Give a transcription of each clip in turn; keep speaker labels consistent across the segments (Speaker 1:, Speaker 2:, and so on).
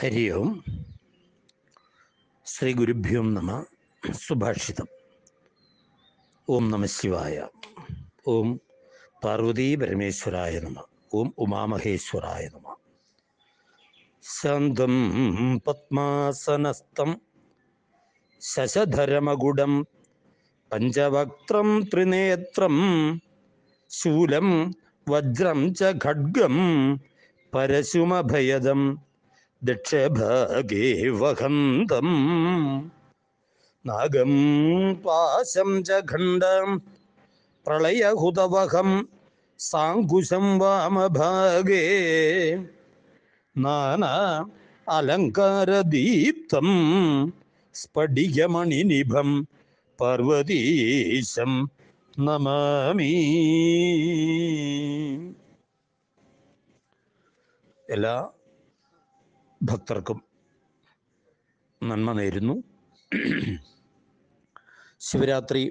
Speaker 1: ഹരി ഓം ശ്രീ ഗുരുഭ്യോം നമ സുഭാഷിതം ഓം നമ ശിവായ ഓം പാർവതീ പരമേശ്വരായ നമ ഓം ഉമാമഹേശ്വരായ നമ ശാന്തം പത്മാസനസ്ഥം ശശധരമകുടം പഞ്ചവക്ത്രം ത്രിനേത്രം ശൂലം വജ്രം ച ഖഡ്ഗം പരശുമഭയദം ദക്ഷഭാഗേ വഹന്തം നാഗം പാശം ച ഖണ്ഡം പ്രളയഹുതവഹം സാങ്കുശം വാമഭാഗേ നാന അലങ്കാരദീപ്തം സ്ഫടികമണിനിഭം പാർവതീശം നമാമി എല്ലാ ഭക്തർക്കും നന്മ നേരുന്നു ശിവരാത്രി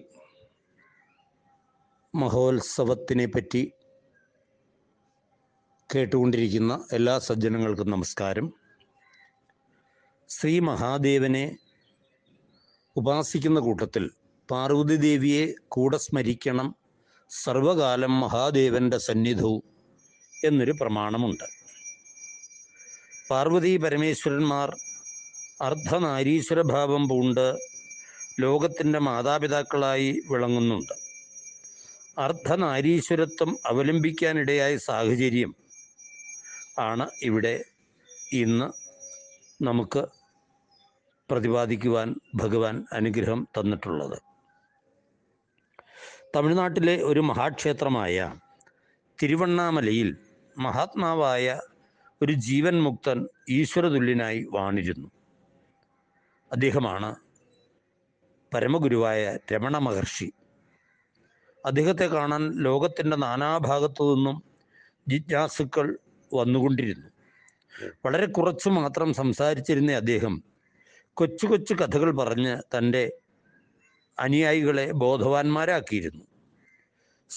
Speaker 1: മഹോത്സവത്തിനെ പറ്റി കേട്ടുകൊണ്ടിരിക്കുന്ന എല്ലാ സജ്ജനങ്ങൾക്കും നമസ്കാരം ശ്രീ മഹാദേവനെ ഉപാസിക്കുന്ന കൂട്ടത്തിൽ പാർവതി ദേവിയെ കൂടെ സ്മരിക്കണം സർവകാലം മഹാദേവന്റെ സന്നിധവും എന്നൊരു പ്രമാണമുണ്ട് പാർവതി പരമേശ്വരന്മാർ അർദ്ധനാരീശ്വര ഭാവം പൂണ്ട് ലോകത്തിൻ്റെ മാതാപിതാക്കളായി വിളങ്ങുന്നുണ്ട് അർദ്ധനാരീശ്വരത്വം അവലംബിക്കാനിടയായ സാഹചര്യം ആണ് ഇവിടെ ഇന്ന് നമുക്ക് പ്രതിപാദിക്കുവാൻ ഭഗവാൻ അനുഗ്രഹം തന്നിട്ടുള്ളത് തമിഴ്നാട്ടിലെ ഒരു മഹാക്ഷേത്രമായ തിരുവണ്ണാമലയിൽ മഹാത്മാവായ ഒരു ജീവൻ മുക്തൻ ഈശ്വരതുല്യനായി വാണിരുന്നു അദ്ദേഹമാണ് പരമഗുരുവായ രമണ മഹർഷി അദ്ദേഹത്തെ കാണാൻ ലോകത്തിൻ്റെ നാനാഭാഗത്തു നിന്നും ജിജ്ഞാസുക്കൾ വന്നുകൊണ്ടിരുന്നു വളരെ കുറച്ചു മാത്രം സംസാരിച്ചിരുന്ന അദ്ദേഹം കൊച്ചു കൊച്ചു കഥകൾ പറഞ്ഞ് തൻ്റെ അനുയായികളെ ബോധവാന്മാരാക്കിയിരുന്നു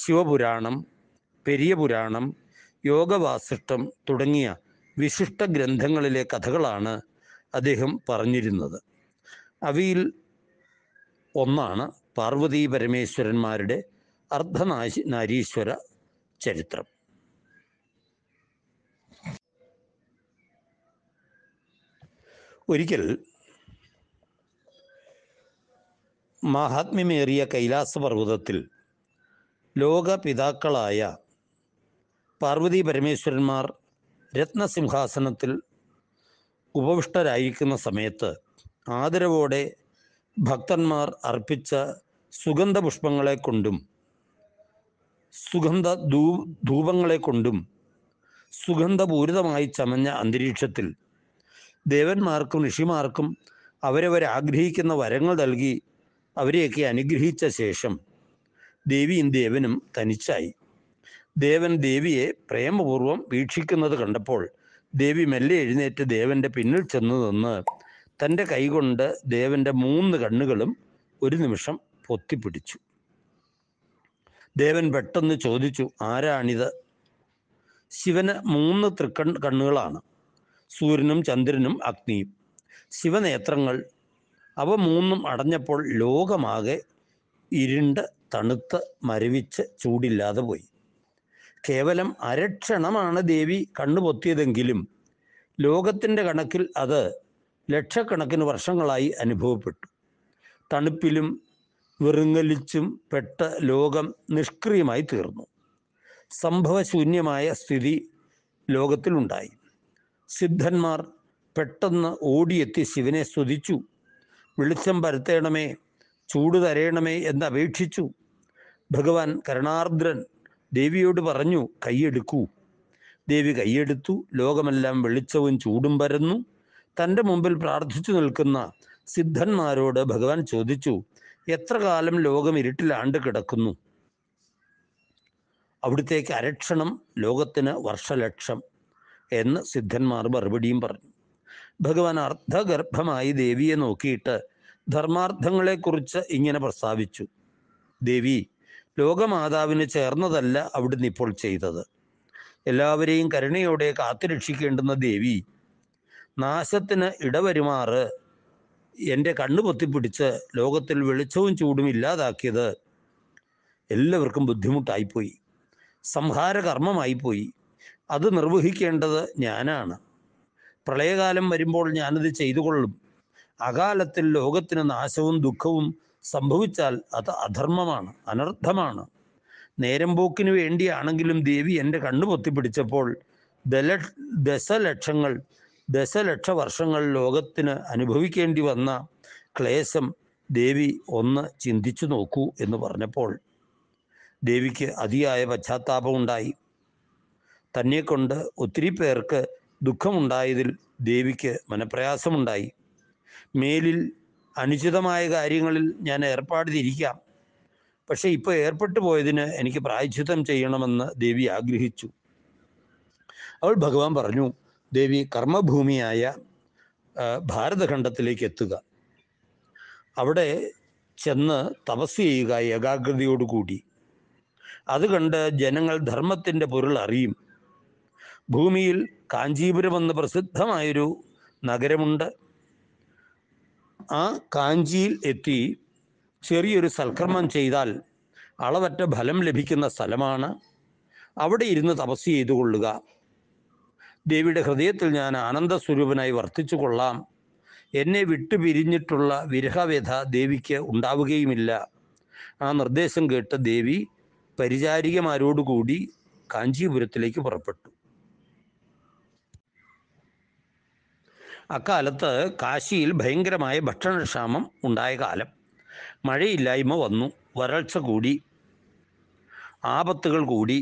Speaker 1: ശിവപുരാണം പെരിയ പുരാണം യോഗവാസിഷ്ടം തുടങ്ങിയ വിശിഷ്ട ഗ്രന്ഥങ്ങളിലെ കഥകളാണ് അദ്ദേഹം പറഞ്ഞിരുന്നത് അവയിൽ ഒന്നാണ് പാർവതി പരമേശ്വരന്മാരുടെ അർദ്ധനാശി നാരീശ്വര ചരിത്രം ഒരിക്കൽ മഹാത്മ്യമേറിയ കൈലാസപർവ്വതത്തിൽ ലോകപിതാക്കളായ പാർവതി പരമേശ്വരന്മാർ രത്നസിംഹാസനത്തിൽ ഉപവിഷ്ടരായിരിക്കുന്ന സമയത്ത് ആദരവോടെ ഭക്തന്മാർ അർപ്പിച്ച സുഗന്ധപുഷ്പങ്ങളെ കൊണ്ടും സുഗന്ധ ധൂ ധൂപങ്ങളെ കൊണ്ടും സുഗന്ധപൂരിതമായി ചമഞ്ഞ അന്തരീക്ഷത്തിൽ ദേവന്മാർക്കും ഋഷിമാർക്കും അവരവർ ആഗ്രഹിക്കുന്ന വരങ്ങൾ നൽകി അവരെയൊക്കെ അനുഗ്രഹിച്ച ശേഷം ദേവിയും ദേവനും തനിച്ചായി ദേവൻ ദേവിയെ പ്രേമപൂർവ്വം വീക്ഷിക്കുന്നത് കണ്ടപ്പോൾ ദേവി മെല്ലെ എഴുന്നേറ്റ് ദേവന്റെ പിന്നിൽ ചെന്നു നിന്ന് തൻ്റെ കൈകൊണ്ട് ദേവന്റെ മൂന്ന് കണ്ണുകളും ഒരു നിമിഷം പൊത്തിപ്പിടിച്ചു ദേവൻ പെട്ടെന്ന് ചോദിച്ചു ആരാണിത് ശിവന് മൂന്ന് തൃക്കൺ കണ്ണുകളാണ് സൂര്യനും ചന്ദ്രനും അഗ്നിയും ശിവനേത്രങ്ങൾ അവ മൂന്നും അടഞ്ഞപ്പോൾ ലോകമാകെ ഇരുണ്ട് തണുത്ത് മരവിച്ച് ചൂടില്ലാതെ പോയി കേവലം അരക്ഷണമാണ് ദേവി കണ്ണു പൊത്തിയതെങ്കിലും ലോകത്തിൻ്റെ കണക്കിൽ അത് ലക്ഷക്കണക്കിന് വർഷങ്ങളായി അനുഭവപ്പെട്ടു തണുപ്പിലും വെറുങ്ങലിച്ചും പെട്ട ലോകം നിഷ്ക്രിയമായി തീർന്നു സംഭവശൂന്യമായ സ്ഥിതി ലോകത്തിലുണ്ടായി സിദ്ധന്മാർ പെട്ടെന്ന് ഓടിയെത്തി ശിവനെ സ്തുതിച്ചു വെളിച്ചം പരത്തേണമേ ചൂട് തരയണമേ എന്ന് അപേക്ഷിച്ചു ഭഗവാൻ കരുണാർദ്രൻ ദേവിയോട് പറഞ്ഞു കൈയെടുക്കൂ ദേവി കൈയെടുത്തു ലോകമെല്ലാം വെളിച്ചവും ചൂടും പരന്നു തൻ്റെ മുമ്പിൽ പ്രാർത്ഥിച്ചു നിൽക്കുന്ന സിദ്ധന്മാരോട് ഭഗവാൻ ചോദിച്ചു എത്ര കാലം ലോകം ഇരുട്ടിലാണ്ട് കിടക്കുന്നു അവിടുത്തേക്ക് അരക്ഷണം ലോകത്തിന് വർഷലക്ഷം എന്ന് സിദ്ധന്മാർ മറുപടിയും പറഞ്ഞു ഭഗവാൻ അർദ്ധഗർഭമായി ദേവിയെ നോക്കിയിട്ട് ധർമാർത്ഥങ്ങളെക്കുറിച്ച് ഇങ്ങനെ പ്രസ്താവിച്ചു ദേവി ലോകമാതാവിന് ചേർന്നതല്ല അവിടുന്ന് ഇപ്പോൾ ചെയ്തത് എല്ലാവരെയും കരുണയോടെ കാത്തുരക്ഷിക്കേണ്ടുന്ന ദേവി നാശത്തിന് ഇടവരുമാറ് എൻ്റെ കണ്ണു പൊത്തിപ്പിടിച്ച് ലോകത്തിൽ വെളിച്ചവും ചൂടും ഇല്ലാതാക്കിയത് എല്ലാവർക്കും ബുദ്ധിമുട്ടായിപ്പോയി സംഹാരകർമ്മമായിപ്പോയി അത് നിർവഹിക്കേണ്ടത് ഞാനാണ് പ്രളയകാലം വരുമ്പോൾ ഞാനത് ചെയ്തു കൊള്ളും അകാലത്തിൽ ലോകത്തിന് നാശവും ദുഃഖവും സംഭവിച്ചാൽ അത് അധർമ്മമാണ് അനർത്ഥമാണ് നേരം പോക്കിന് വേണ്ടിയാണെങ്കിലും ദേവി എൻ്റെ കണ്ണു പൊത്തിപ്പിടിച്ചപ്പോൾ ദല ദശലക്ഷങ്ങൾ ദശലക്ഷ വർഷങ്ങൾ ലോകത്തിന് അനുഭവിക്കേണ്ടി വന്ന ക്ലേശം ദേവി ഒന്ന് ചിന്തിച്ചു നോക്കൂ എന്ന് പറഞ്ഞപ്പോൾ ദേവിക്ക് അതിയായ പശ്ചാത്താപമുണ്ടായി തന്നെക്കൊണ്ട് ഒത്തിരി പേർക്ക് ദുഃഖമുണ്ടായതിൽ ദേവിക്ക് മനപ്രയാസമുണ്ടായി മേലിൽ അനുചിതമായ കാര്യങ്ങളിൽ ഞാൻ ഏർപ്പാടിരിക്കാം പക്ഷേ ഇപ്പോൾ ഏർപ്പെട്ടു പോയതിന് എനിക്ക് പ്രായച്ഛിതം ചെയ്യണമെന്ന് ദേവി ആഗ്രഹിച്ചു അവൾ ഭഗവാൻ പറഞ്ഞു ദേവി കർമ്മഭൂമിയായ ഭാരതഖണ്ഡത്തിലേക്ക് എത്തുക അവിടെ ചെന്ന് തപസ് ചെയ്യുക ഏകാഗ്രതയോടുകൂടി അത് കണ്ട് ജനങ്ങൾ ധർമ്മത്തിൻ്റെ പൊരുൾ അറിയും ഭൂമിയിൽ കാഞ്ചീപുരം എന്ന പ്രസിദ്ധമായൊരു നഗരമുണ്ട് ആ കാഞ്ചിയിൽ എത്തി ചെറിയൊരു സൽക്രമം ചെയ്താൽ അളവറ്റ ഫലം ലഭിക്കുന്ന സ്ഥലമാണ് അവിടെ ഇരുന്ന് തപസ് ചെയ്തു കൊള്ളുക ദേവിയുടെ ഹൃദയത്തിൽ ഞാൻ ആനന്ദ സ്വരൂപനായി വർത്തിച്ചു കൊള്ളാം എന്നെ വിട്ടുപിരിഞ്ഞിട്ടുള്ള വിരഹവ്യഥ ദേവിക്ക് ഉണ്ടാവുകയുമില്ല ആ നിർദ്ദേശം കേട്ട് ദേവി പരിചാരികമാരോടുകൂടി കാഞ്ചീപുരത്തിലേക്ക് പുറപ്പെട്ടു അക്കാലത്ത് കാശിയിൽ ഭയങ്കരമായ ഭക്ഷണക്ഷാമം ഉണ്ടായ കാലം മഴയില്ലായ്മ വന്നു വരൾച്ച കൂടി ആപത്തുകൾ കൂടി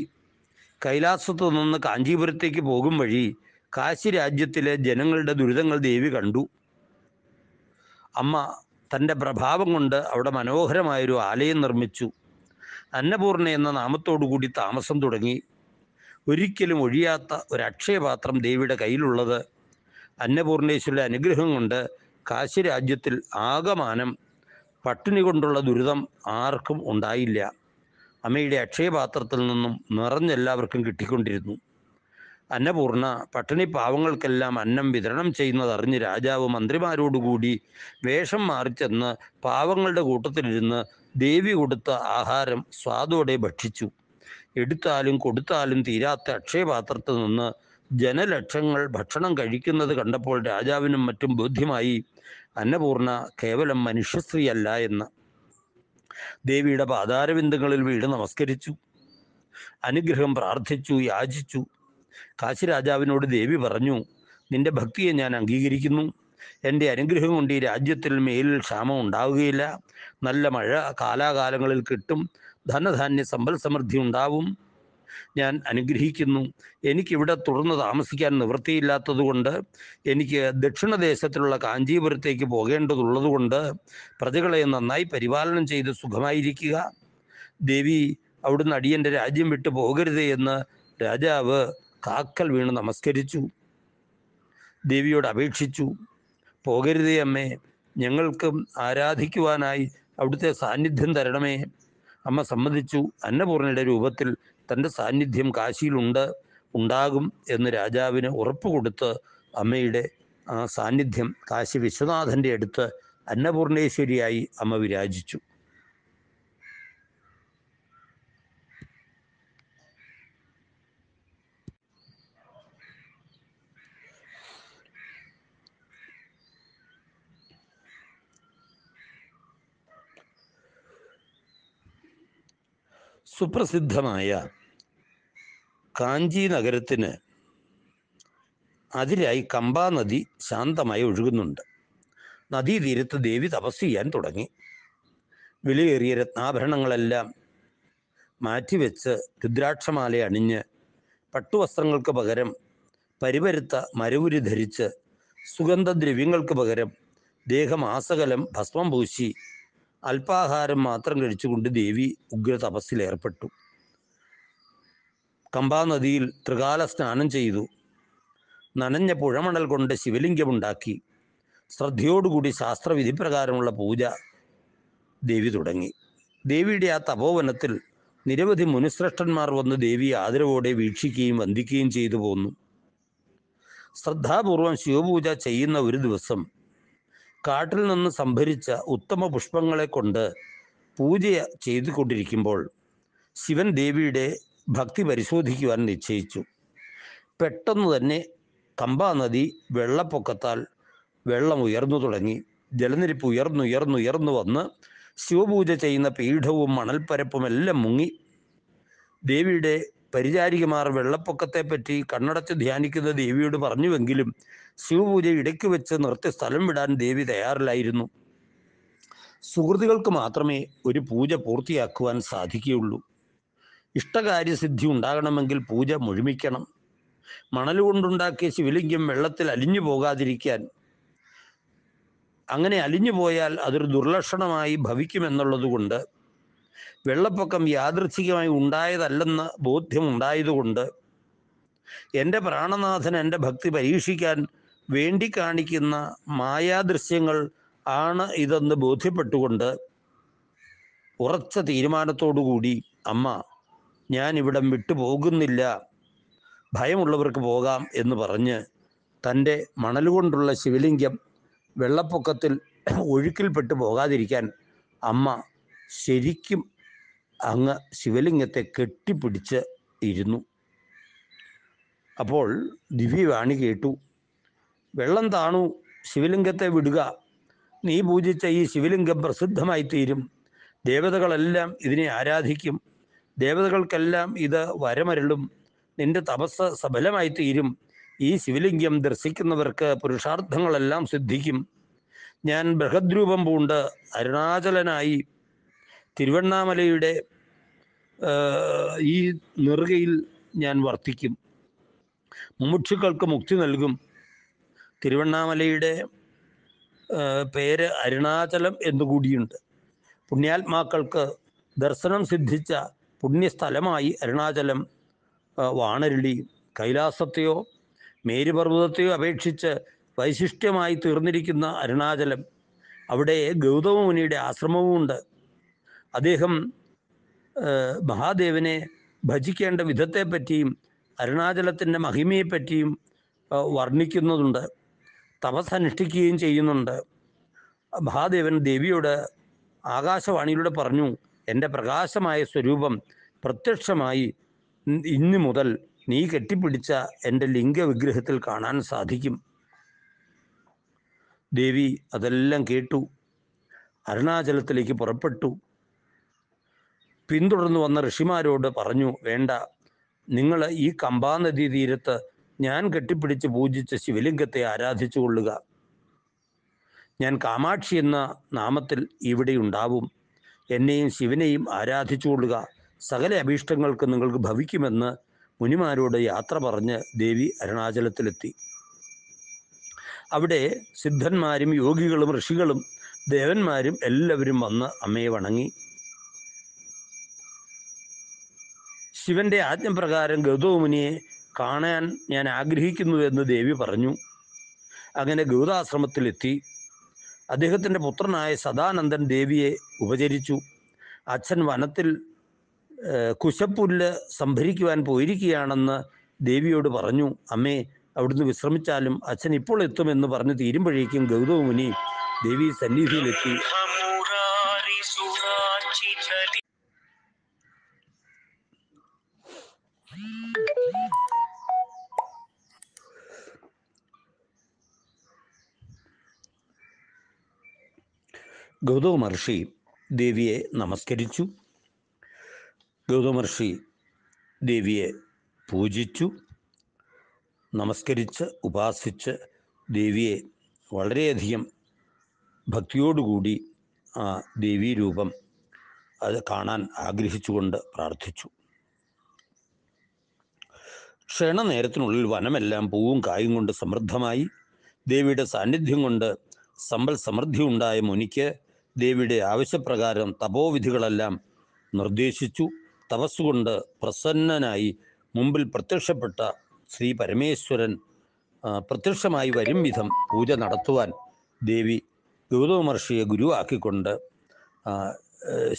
Speaker 1: കൈലാസത്തു നിന്ന് കാഞ്ചീപുരത്തേക്ക് പോകും വഴി കാശി രാജ്യത്തിലെ ജനങ്ങളുടെ ദുരിതങ്ങൾ ദേവി കണ്ടു അമ്മ തൻ്റെ പ്രഭാവം കൊണ്ട് അവിടെ മനോഹരമായൊരു ആലയം നിർമ്മിച്ചു അന്നപൂർണ എന്ന നാമത്തോടു കൂടി താമസം തുടങ്ങി ഒരിക്കലും ഒഴിയാത്ത ഒരു അക്ഷയപാത്രം ദേവിയുടെ കയ്യിലുള്ളത് അന്നപൂർണേശ്വരുടെ അനുഗ്രഹം കൊണ്ട് കാശി രാജ്യത്തിൽ ആകമാനം പട്ടിണി കൊണ്ടുള്ള ദുരിതം ആർക്കും ഉണ്ടായില്ല അമ്മയുടെ അക്ഷയപാത്രത്തിൽ നിന്നും നിറഞ്ഞെല്ലാവർക്കും കിട്ടിക്കൊണ്ടിരുന്നു അന്നപൂർണ പട്ടിണി പാവങ്ങൾക്കെല്ലാം അന്നം വിതരണം ചെയ്യുന്നതറിഞ്ഞ് രാജാവ് മന്ത്രിമാരോടുകൂടി വേഷം മാറിച്ചെന്ന് പാവങ്ങളുടെ കൂട്ടത്തിലിരുന്ന് ദേവി കൊടുത്ത ആഹാരം സ്വാദോടെ ഭക്ഷിച്ചു എടുത്താലും കൊടുത്താലും തീരാത്ത അക്ഷയപാത്രത്തിൽ നിന്ന് ജനലക്ഷങ്ങൾ ഭക്ഷണം കഴിക്കുന്നത് കണ്ടപ്പോൾ രാജാവിനും മറ്റും ബോധ്യമായി അന്നപൂർണ കേവലം അല്ല എന്ന് ദേവിയുടെ പാതാരബിന്ദുകളിൽ വീട് നമസ്കരിച്ചു അനുഗ്രഹം പ്രാർത്ഥിച്ചു യാചിച്ചു കാശി രാജാവിനോട് ദേവി പറഞ്ഞു നിന്റെ ഭക്തിയെ ഞാൻ അംഗീകരിക്കുന്നു എൻ്റെ അനുഗ്രഹം കൊണ്ട് ഈ രാജ്യത്തിൽ മേലിൽ ക്ഷാമം ഉണ്ടാവുകയില്ല നല്ല മഴ കാലാകാലങ്ങളിൽ കിട്ടും ധനധാന്യ സമ്പൽ സമൃദ്ധി ഉണ്ടാവും ഞാൻ അനുഗ്രഹിക്കുന്നു എനിക്കിവിടെ തുടർന്ന് താമസിക്കാൻ നിവൃത്തിയില്ലാത്തതുകൊണ്ട് എനിക്ക് ദക്ഷിണദേശത്തിലുള്ള കാഞ്ചീപുരത്തേക്ക് പോകേണ്ടതുള്ളതുകൊണ്ട് പ്രജകളെ നന്നായി പരിപാലനം ചെയ്ത് സുഖമായിരിക്കുക ദേവി അവിടുന്ന് അടിയൻ്റെ രാജ്യം വിട്ടു പോകരുത് എന്ന് രാജാവ് കാക്കൽ വീണ് നമസ്കരിച്ചു ദേവിയോട് അപേക്ഷിച്ചു പോകരുതേ അമ്മേ ഞങ്ങൾക്കും ആരാധിക്കുവാനായി അവിടുത്തെ സാന്നിധ്യം തരണമേ അമ്മ സമ്മതിച്ചു അന്നപൂർണയുടെ രൂപത്തിൽ തൻ്റെ സാന്നിധ്യം കാശിയിലുണ്ട് ഉണ്ടാകും എന്ന് രാജാവിന് ഉറപ്പ് കൊടുത്ത് അമ്മയുടെ ആ സാന്നിധ്യം കാശി വിശ്വനാഥൻ്റെ അടുത്ത് അന്നപൂർണേശ്വരിയായി അമ്മ വിരാജിച്ചു സുപ്രസിദ്ധമായ കാഞ്ചി നഗരത്തിന് അതിരായി കമ്പാ നദി ശാന്തമായി ഒഴുകുന്നുണ്ട് നദീതീരത്ത് ദേവി തപസ് ചെയ്യാൻ തുടങ്ങി വിലയേറിയ രത്നാഭരണങ്ങളെല്ലാം മാറ്റിവെച്ച് രുദ്രാക്ഷമാല അണിഞ്ഞ് പട്ടുവസ്ത്രങ്ങൾക്ക് പകരം പരിവരുത്ത മരവുരി ധരിച്ച് സുഗന്ധദ്രവ്യങ്ങൾക്ക് പകരം ദേഹമാസകലം ഭസ്മം പൂശി അല്പാഹാരം മാത്രം കഴിച്ചുകൊണ്ട് ദേവി ഉഗ്ര തപസ്സിലേർപ്പെട്ടു കമ്പാനദിയിൽ ത്രികാല സ്നാനം ചെയ്തു നനഞ്ഞ പുഴമണൽ കൊണ്ട് ശിവലിംഗമുണ്ടാക്കി ശ്രദ്ധയോടുകൂടി ശാസ്ത്രവിധി പ്രകാരമുള്ള പൂജ ദേവി തുടങ്ങി ദേവിയുടെ ആ തപോവനത്തിൽ നിരവധി മുനുശ്രേഷ്ഠന്മാർ വന്ന് ദേവി ആദരവോടെ വീക്ഷിക്കുകയും വന്ദിക്കുകയും ചെയ്തു പോന്നു ശ്രദ്ധാപൂർവം ശിവപൂജ ചെയ്യുന്ന ഒരു ദിവസം കാട്ടിൽ നിന്ന് സംഭരിച്ച ഉത്തമ പുഷ്പങ്ങളെ കൊണ്ട് പൂജ ചെയ്തുകൊണ്ടിരിക്കുമ്പോൾ ശിവൻ ദേവിയുടെ ഭക്തി പരിശോധിക്കുവാൻ നിശ്ചയിച്ചു പെട്ടെന്ന് തന്നെ പമ്പാ നദി വെള്ളപ്പൊക്കത്താൽ വെള്ളം ഉയർന്നു തുടങ്ങി ജലനിരപ്പ് ഉയർന്നുയർന്നുയർന്നു വന്ന് ശിവപൂജ ചെയ്യുന്ന പീഠവും മണൽപ്പരപ്പും എല്ലാം മുങ്ങി ദേവിയുടെ പരിചാരികമാർ വെള്ളപ്പൊക്കത്തെപ്പറ്റി കണ്ണടച്ച് ധ്യാനിക്കുന്ന ദേവിയോട് പറഞ്ഞുവെങ്കിലും ശിവപൂജ ഇടയ്ക്ക് വെച്ച് നിർത്തി സ്ഥലം വിടാൻ ദേവി തയ്യാറിലായിരുന്നു സുഹൃത്തുക്കൾക്ക് മാത്രമേ ഒരു പൂജ പൂർത്തിയാക്കുവാൻ സാധിക്കുകയുള്ളൂ ഇഷ്ടകാര്യസിദ്ധി ഉണ്ടാകണമെങ്കിൽ പൂജ മുഴുമിക്കണം മണൽ കൊണ്ടുണ്ടാക്കിയ ശിവലിംഗം വെള്ളത്തിൽ അലിഞ്ഞു പോകാതിരിക്കാൻ അങ്ങനെ അലിഞ്ഞു പോയാൽ അതൊരു ദുർലക്ഷണമായി ഭവിക്കുമെന്നുള്ളതുകൊണ്ട് വെള്ളപ്പൊക്കം യാദൃച്ഛികമായി ഉണ്ടായതല്ലെന്ന ബോധ്യമുണ്ടായതുകൊണ്ട് എൻ്റെ പ്രാണനാഥൻ എൻ്റെ ഭക്തി പരീക്ഷിക്കാൻ വേണ്ടി കാണിക്കുന്ന മായാദൃശ്യങ്ങൾ ആണ് ഇതെന്ന് ബോധ്യപ്പെട്ടുകൊണ്ട് ഉറച്ച തീരുമാനത്തോടുകൂടി അമ്മ ഞാൻ ഇവിടം വിട്ടുപോകുന്നില്ല ഭയമുള്ളവർക്ക് പോകാം എന്ന് പറഞ്ഞ് തൻ്റെ മണലുകൊണ്ടുള്ള ശിവലിംഗം വെള്ളപ്പൊക്കത്തിൽ ഒഴുക്കിൽപ്പെട്ട് പോകാതിരിക്കാൻ അമ്മ ശരിക്കും അങ്ങ് ശിവലിംഗത്തെ കെട്ടിപ്പിടിച്ച് ഇരുന്നു അപ്പോൾ ദിവ്യവാണി കേട്ടു വെള്ളം താണു ശിവലിംഗത്തെ വിടുക നീ പൂജിച്ച ഈ ശിവലിംഗം പ്രസിദ്ധമായിത്തീരും തീരും ദേവതകളെല്ലാം ഇതിനെ ആരാധിക്കും ദേവതകൾക്കെല്ലാം ഇത് വരമരളും നിന്റെ തപസ് സബലമായി തീരും ഈ ശിവലിംഗം ദർശിക്കുന്നവർക്ക് പുരുഷാർത്ഥങ്ങളെല്ലാം സിദ്ധിക്കും ഞാൻ ബൃഹദ്രൂപം പൂണ്ട് അരുണാചലനായി തിരുവണ്ണാമലയുടെ ഈ നെറുകയിൽ ഞാൻ വർത്തിക്കും മുമുക്ഷുക്കൾക്ക് മുക്തി നൽകും തിരുവണ്ണാമലയുടെ പേര് അരുണാചലം എന്നുകൂടിയുണ്ട് പുണ്യാത്മാക്കൾക്ക് ദർശനം സിദ്ധിച്ച പുണ്യസ്ഥലമായി അരുണാചലം വാണരുളി കൈലാസത്തെയോ മേരുപർവ്വതത്തെയോ അപേക്ഷിച്ച് വൈശിഷ്ട്യമായി തീർന്നിരിക്കുന്ന അരുണാചലം അവിടെ ഗൗതമമുനിയുടെ ആശ്രമവുമുണ്ട് അദ്ദേഹം മഹാദേവനെ ഭജിക്കേണ്ട വിധത്തെപ്പറ്റിയും അരുണാചലത്തിൻ്റെ മഹിമയെപ്പറ്റിയും വർണ്ണിക്കുന്നതുണ്ട് തപസ്സനുഷ്ഠിക്കുകയും ചെയ്യുന്നുണ്ട് മഹാദേവൻ ദേവിയോട് ആകാശവാണിയിലൂടെ പറഞ്ഞു എൻ്റെ പ്രകാശമായ സ്വരൂപം പ്രത്യക്ഷമായി ഇന്നു മുതൽ നീ കെട്ടിപ്പിടിച്ച എൻ്റെ ലിംഗവിഗ്രഹത്തിൽ കാണാൻ സാധിക്കും ദേവി അതെല്ലാം കേട്ടു അരുണാചലത്തിലേക്ക് പുറപ്പെട്ടു പിന്തുടർന്നു വന്ന ഋഷിമാരോട് പറഞ്ഞു വേണ്ട നിങ്ങൾ ഈ കമ്പാനദീ തീരത്ത് ഞാൻ കെട്ടിപ്പിടിച്ച് പൂജിച്ച ശിവലിംഗത്തെ ആരാധിച്ചു കൊള്ളുക ഞാൻ കാമാക്ഷി എന്ന നാമത്തിൽ ഇവിടെ ഉണ്ടാവും എന്നെയും ശിവനെയും ആരാധിച്ചുകൊള്ളുക സകല അഭീഷ്ടങ്ങൾക്ക് നിങ്ങൾക്ക് ഭവിക്കുമെന്ന് മുനിമാരോട് യാത്ര പറഞ്ഞ് ദേവി അരുണാചലത്തിലെത്തി അവിടെ സിദ്ധന്മാരും യോഗികളും ഋഷികളും ദേവന്മാരും എല്ലാവരും വന്ന് അമ്മയെ വണങ്ങി ശിവന്റെ ആജ്ഞപ്രകാരം ഗൗതമുനിയെ കാണാൻ ഞാൻ ആഗ്രഹിക്കുന്നു എന്ന് ദേവി പറഞ്ഞു അങ്ങനെ ഗൗതാശ്രമത്തിലെത്തി അദ്ദേഹത്തിൻ്റെ പുത്രനായ സദാനന്ദൻ ദേവിയെ ഉപചരിച്ചു അച്ഛൻ വനത്തിൽ കുശപ്പുല്ല് സംഭരിക്കുവാൻ പോയിരിക്കുകയാണെന്ന് ദേവിയോട് പറഞ്ഞു അമ്മേ അവിടുന്ന് വിശ്രമിച്ചാലും അച്ഛൻ ഇപ്പോൾ എത്തുമെന്ന് പറഞ്ഞ് തീരുമ്പോഴേക്കും മുനി ദേവി സന്നിധിയിലെത്തി ഗൗതമ മഹർഷി ദേവിയെ നമസ്കരിച്ചു ഗൗതമ മഹർഷി ദേവിയെ പൂജിച്ചു നമസ്കരിച്ച് ഉപാസിച്ച് ദേവിയെ വളരെയധികം ഭക്തിയോടുകൂടി ആ രൂപം അത് കാണാൻ ആഗ്രഹിച്ചുകൊണ്ട് പ്രാർത്ഥിച്ചു ക്ഷണനേരത്തിനുള്ളിൽ വനമെല്ലാം പൂവും കായും കൊണ്ട് സമൃദ്ധമായി ദേവിയുടെ സാന്നിധ്യം കൊണ്ട് സമ്പൽ സമൃദ്ധി ഉണ്ടായ മുനിക്ക് ദേവിയുടെ ആവശ്യപ്രകാരം തപോവിധികളെല്ലാം നിർദ്ദേശിച്ചു തപസ്സുകൊണ്ട് പ്രസന്നനായി മുമ്പിൽ പ്രത്യക്ഷപ്പെട്ട ശ്രീ പരമേശ്വരൻ പ്രത്യക്ഷമായി വരും വിധം പൂജ നടത്തുവാൻ ദേവി ഗൗതമ മഹർഷിയെ ഗുരുവാക്കിക്കൊണ്ട്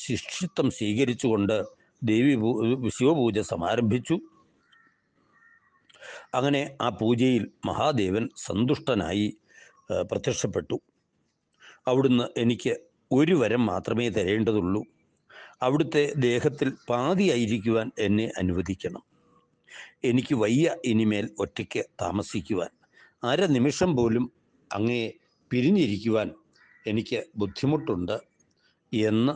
Speaker 1: ശിക്ഷിത്വം സ്വീകരിച്ചുകൊണ്ട് ദേവി ശിവപൂജ സമാരംഭിച്ചു അങ്ങനെ ആ പൂജയിൽ മഹാദേവൻ സന്തുഷ്ടനായി പ്രത്യക്ഷപ്പെട്ടു അവിടുന്ന് എനിക്ക് ഒരു വരം മാത്രമേ തരേണ്ടതുള്ളൂ അവിടുത്തെ ദേഹത്തിൽ പാതിയായിരിക്കുവാൻ എന്നെ അനുവദിക്കണം എനിക്ക് വയ്യ ഇനിമേൽ ഒറ്റയ്ക്ക് താമസിക്കുവാൻ അര നിമിഷം പോലും അങ്ങേ പിരിഞ്ഞിരിക്കുവാൻ എനിക്ക് ബുദ്ധിമുട്ടുണ്ട് എന്ന്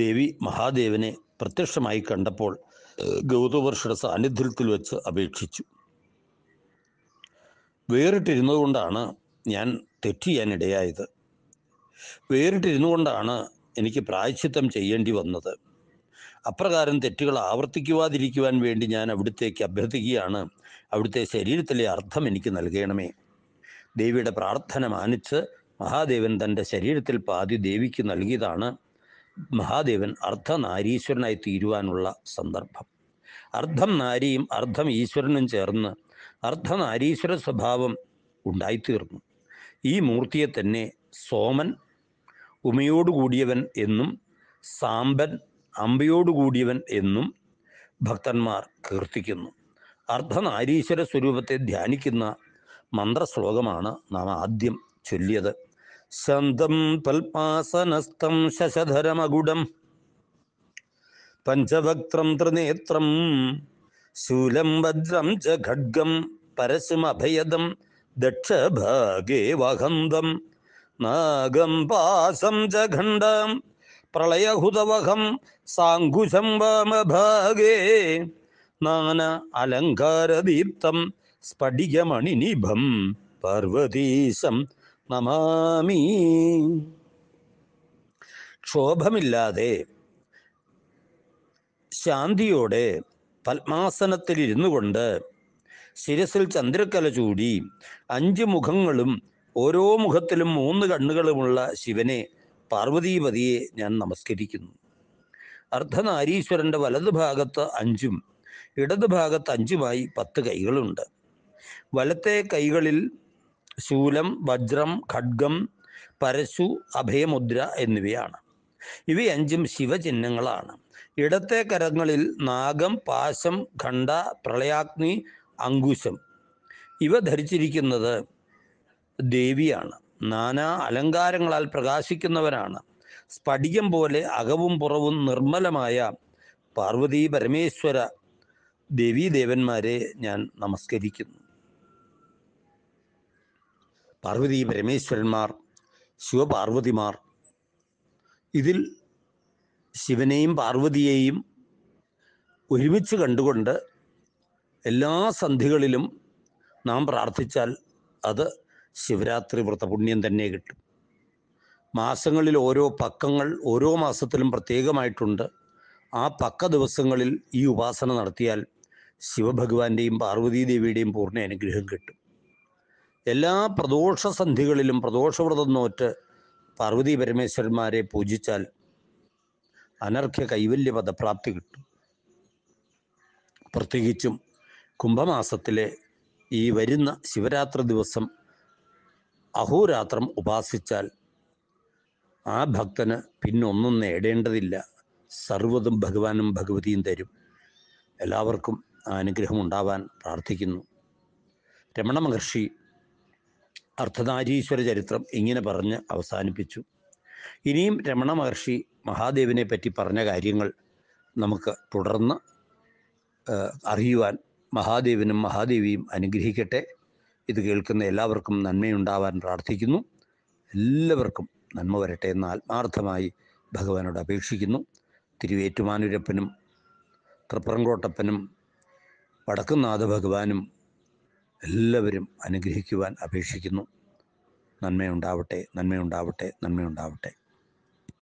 Speaker 1: ദേവി മഹാദേവനെ പ്രത്യക്ഷമായി കണ്ടപ്പോൾ ഗൗതവർഷയുടെ സാന്നിധ്യത്തിൽ വെച്ച് അപേക്ഷിച്ചു വേറിട്ടിരുന്നതുകൊണ്ടാണ് ഞാൻ ചെയ്യാനിടയായത് വേറിട്ടിരുന്നു കൊണ്ടാണ് എനിക്ക് പ്രായച്ചിത്തം ചെയ്യേണ്ടി വന്നത് അപ്രകാരം തെറ്റുകൾ ആവർത്തിക്കുവാതിരിക്കുവാൻ വേണ്ടി ഞാൻ അവിടുത്തേക്ക് അഭ്യർത്ഥിക്കുകയാണ് അവിടുത്തെ ശരീരത്തിലെ അർത്ഥം എനിക്ക് നൽകണമേ ദേവിയുടെ പ്രാർത്ഥന മാനിച്ച് മഹാദേവൻ തൻ്റെ ശരീരത്തിൽ പാതി ദേവിക്ക് നൽകിയതാണ് മഹാദേവൻ അർദ്ധനാരീശ്വരനായി തീരുവാനുള്ള സന്ദർഭം അർദ്ധം നാരിയും അർദ്ധം ഈശ്വരനും ചേർന്ന് അർദ്ധനാരീശ്വര സ്വഭാവം ഉണ്ടായിത്തീർന്നു ഈ മൂർത്തിയെ തന്നെ സോമൻ ഉമയോടുകൂടിയവൻ എന്നും സാമ്പൻ അമ്പയോടുകൂടിയവൻ എന്നും ഭക്തന്മാർ കീർത്തിക്കുന്നു അർദ്ധനാരീശ്വര സ്വരൂപത്തെ ധ്യാനിക്കുന്ന മന്ത്രശ്ലോകമാണ് നാം ആദ്യം ചൊല്ലിയത് സന്തം പൽപാസനസ്ഥം ശശധരമകുടം പഞ്ചവക്ത്രം ത്രിനേത്രം ശൂലം വജ്രം ച ഖഡ്ഗം പരശുമഭയദം ദക്ഷഭാഗേ വഹന്തം നാഗം പാസം ജഖണ്ഡം പ്രളയഹുതവഹം സാങ്കുശം വാമഭാഗേ നാന അലങ്കാരദീപ്തം സ്ഫടികമണിനിഭം പാർവതീശം നമാമി ക്ഷോഭമില്ലാതെ ശാന്തിയോടെ പത്മാസനത്തിൽ കൊണ്ട് ശിരസിൽ ചന്ദ്രക്കല ചൂടി അഞ്ച് മുഖങ്ങളും ഓരോ മുഖത്തിലും മൂന്ന് കണ്ണുകളുമുള്ള ശിവനെ പാർവതീപതിയെ ഞാൻ നമസ്കരിക്കുന്നു അർദ്ധനാരീശ്വരന്റെ വലതുഭാഗത്ത് അഞ്ചും ഇടത് ഭാഗത്ത് അഞ്ചുമായി പത്ത് കൈകളുണ്ട് വലത്തെ കൈകളിൽ ശൂലം വജ്രം ഖഡ്ഗം പരശു അഭയമുദ്ര എന്നിവയാണ് ഇവയഞ്ചും ശിവചിഹ്നങ്ങളാണ് ഇടത്തെ കരങ്ങളിൽ നാഗം പാശം ഖണ്ഡ പ്രളയാഗ്നി അങ്കുശം ഇവ ധരിച്ചിരിക്കുന്നത് ദേവിയാണ് നാനാ അലങ്കാരങ്ങളാൽ പ്രകാശിക്കുന്നവരാണ് സ്ഫടികം പോലെ അകവും പുറവും നിർമ്മലമായ പാർവതി പരമേശ്വര ദേവന്മാരെ ഞാൻ നമസ്കരിക്കുന്നു പാർവതി പരമേശ്വരന്മാർ ശിവപാർവതിമാർ ഇതിൽ ശിവനെയും പാർവതിയെയും ഒരുമിച്ച് കണ്ടുകൊണ്ട് എല്ലാ സന്ധികളിലും നാം പ്രാർത്ഥിച്ചാൽ അത് ശിവരാത്രി വ്രത പുണ്യം തന്നെ കിട്ടും മാസങ്ങളിൽ ഓരോ പക്കങ്ങൾ ഓരോ മാസത്തിലും പ്രത്യേകമായിട്ടുണ്ട് ആ പക്ക ദിവസങ്ങളിൽ ഈ ഉപാസന നടത്തിയാൽ ശിവഭഗവാന്റെയും പാർവതീ ദേവിയുടെയും പൂർണ്ണ അനുഗ്രഹം കിട്ടും എല്ലാ പ്രദോഷ സന്ധികളിലും പ്രദോഷവ്രതം നോറ്റ് പാർവതി പരമേശ്വരന്മാരെ പൂജിച്ചാൽ അനർഘ്യ കൈവല്യ പദപ്രാപ്തി കിട്ടും പ്രത്യേകിച്ചും കുംഭമാസത്തിലെ ഈ വരുന്ന ശിവരാത്രി ദിവസം അഹോരാത്രം ഉപാസിച്ചാൽ ആ ഭക്തന് പിന്നൊന്നും നേടേണ്ടതില്ല സർവ്വതും ഭഗവാനും ഭഗവതിയും തരും എല്ലാവർക്കും ആ അനുഗ്രഹം ഉണ്ടാവാൻ പ്രാർത്ഥിക്കുന്നു രമണ മഹർഷി അർത്ഥനാരീശ്വര ചരിത്രം ഇങ്ങനെ പറഞ്ഞ് അവസാനിപ്പിച്ചു ഇനിയും രമണ മഹർഷി മഹാദേവനെ പറ്റി പറഞ്ഞ കാര്യങ്ങൾ നമുക്ക് തുടർന്ന് അറിയുവാൻ മഹാദേവനും മഹാദേവിയും അനുഗ്രഹിക്കട്ടെ ഇത് കേൾക്കുന്ന എല്ലാവർക്കും നന്മയുണ്ടാവാൻ പ്രാർത്ഥിക്കുന്നു എല്ലാവർക്കും നന്മ വരട്ടെ എന്ന് ആത്മാർത്ഥമായി ഭഗവാനോട് അപേക്ഷിക്കുന്നു തിരുവേറ്റുമാനൂരപ്പനും തൃപ്രങ്കോട്ടപ്പനും വടക്കുംനാഥ ഭഗവാനും എല്ലാവരും അനുഗ്രഹിക്കുവാൻ അപേക്ഷിക്കുന്നു നന്മയുണ്ടാവട്ടെ നന്മയുണ്ടാവട്ടെ നന്മയുണ്ടാവട്ടെ